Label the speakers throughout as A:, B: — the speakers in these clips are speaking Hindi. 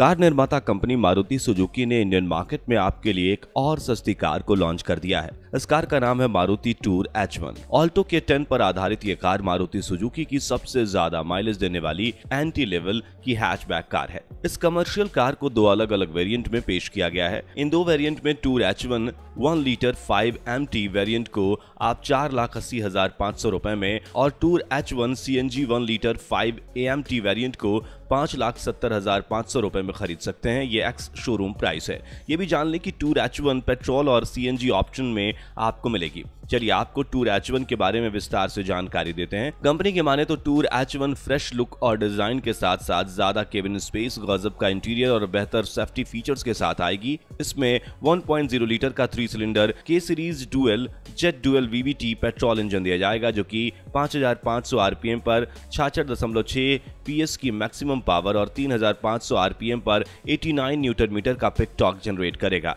A: कार निर्माता कंपनी मारुति सुजुकी ने इंडियन मार्केट में आपके लिए एक और सस्ती कार को लॉन्च कर दिया है इस कार का नाम है Maruti tour H one Alto K ten पर आधारित ये कार मारुति सुजुकी की सबसे ज्यादा माइलेज देने वाली एंटी लेवल की हैचबैक कार है इस कमर्शियल कार को दो अलग अलग वेरिएंट में पेश किया गया है इन दो वेरिएंट में tour H one one litre five M T variant को आप चार लाख अस्सी हजार पाँच सौ रुपए में और tour H one C N G one litre five A M T variant को पाँच लाख सत्तर हजार पाँच सौ रुपए में खरीद सकते हैं ये एक्स शोरूम प्राइस है ये भी जान लें कि टूर एच वन पेट्रोल और सी एन जी ऑप्शन में आपको मिलेगी चलिए आपको टूर एच के बारे में विस्तार से जानकारी देते हैं कंपनी के माने तो टूर एच फ्रेश लुक और डिजाइन के साथ साथ ज्यादा केबिन स्पेस गजब का इंटीरियर और बेहतर सेफ्टी फीचर्स के साथ आएगी इसमें 1.0 लीटर का three cylinder K series dual jet dual VVT petrol engine दिया जाएगा जो कि 5500 आरपीएम पर छाछठ दशमलव छह पीएस की मैक्सिमम पावर और 3500 आरपीएम पर 89 न्यूटन मीटर का पिक टॉक जनरेट करेगा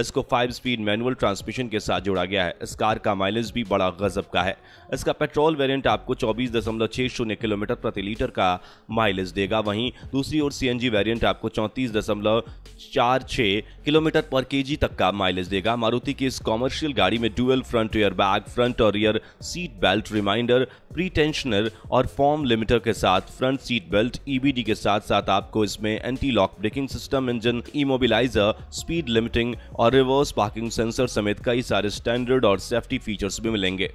A: इसको फाइव स्पीड मैनुअल ट्रांसमिशन के साथ जोड़ा गया है इस कार का माइलेज भी बड़ा गजब का है इसका पेट्रोल वेरिएंट आपको चौबीस दशमलव शून्य किलोमीटर प्रति लीटर का माइलेज देगा वहीं दूसरी ओर सी एन आपको चौंतीस दशमलव चार छः किलोमीटर पर के तक का माइलेज देगा मारुति की इस कॉमर्शियल गाड़ी में dual front air bag front और rear seat belt reminder pre tensioner और फॉर्म लिमिटर के साथ फ्रंट सीट बेल्ट ईबीडी के साथ साथ आपको इसमें anti lock braking system engine immobiliser speed limiting और रिवर्स पार्किंग सेंसर समेत कई सारे स्टैंडर्ड और सेफ्टी फीचर्स भी मिलेंगे